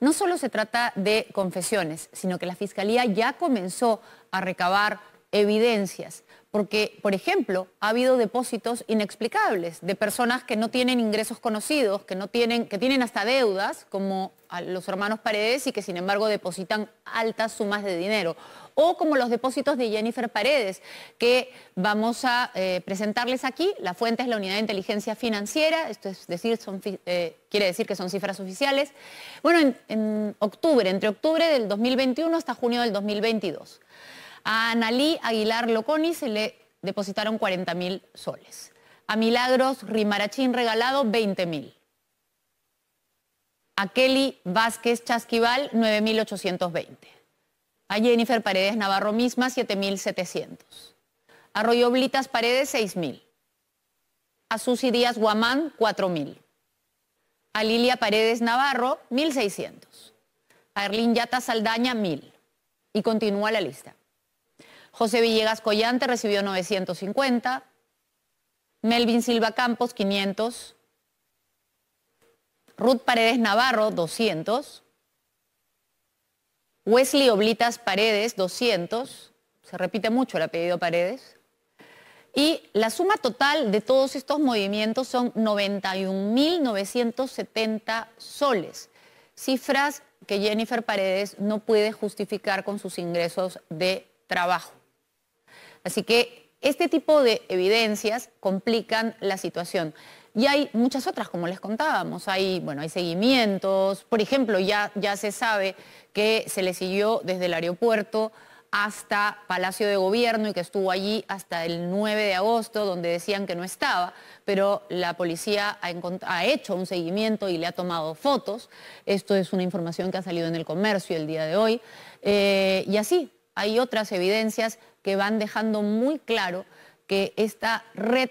No solo se trata de confesiones, sino que la Fiscalía ya comenzó a recabar evidencias. Porque, por ejemplo, ha habido depósitos inexplicables de personas que no tienen ingresos conocidos, que, no tienen, que tienen hasta deudas, como a los hermanos Paredes, y que sin embargo depositan altas sumas de dinero. O como los depósitos de Jennifer Paredes, que vamos a eh, presentarles aquí. La fuente es la Unidad de Inteligencia Financiera, esto es decir, son, eh, quiere decir que son cifras oficiales. Bueno, en octubre, entre octubre del 2021 hasta junio del 2022. A Analí Aguilar Loconi se le depositaron 40 mil soles. A Milagros Rimarachín regalado 20 mil. A Kelly Vázquez Chasquival 9.820. A Jennifer Paredes Navarro misma 7.700. A Royo Blitas Paredes 6.000. A Susi Díaz Guamán 4.000. A Lilia Paredes Navarro 1.600. A Erlín Yata Saldaña 1.000. Y continúa la lista. José Villegas Collante recibió 950. Melvin Silva Campos, 500. Ruth Paredes Navarro, 200. Wesley Oblitas Paredes, 200. Se repite mucho el apellido Paredes. Y la suma total de todos estos movimientos son 91.970 soles, cifras que Jennifer Paredes no puede justificar con sus ingresos de trabajo. Así que este tipo de evidencias complican la situación. Y hay muchas otras, como les contábamos. Hay, bueno, hay seguimientos. Por ejemplo, ya, ya se sabe que se le siguió desde el aeropuerto hasta Palacio de Gobierno y que estuvo allí hasta el 9 de agosto, donde decían que no estaba, pero la policía ha, hecho un seguimiento y le ha tomado fotos. Esto es una información que ha salido en el comercio el día de hoy. Eh, y así, hay otras evidencias que van dejando muy claro que esta red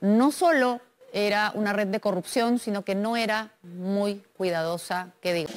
no solo era una red de corrupción, sino que no era muy cuidadosa, que digo.